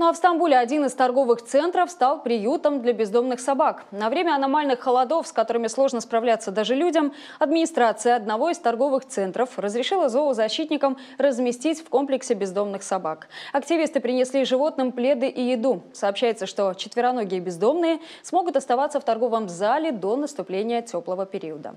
Ну а в Стамбуле один из торговых центров стал приютом для бездомных собак. На время аномальных холодов, с которыми сложно справляться даже людям, администрация одного из торговых центров разрешила зоозащитникам разместить в комплексе бездомных собак. Активисты принесли животным пледы и еду. Сообщается, что четвероногие бездомные смогут оставаться в торговом зале до наступления теплого периода.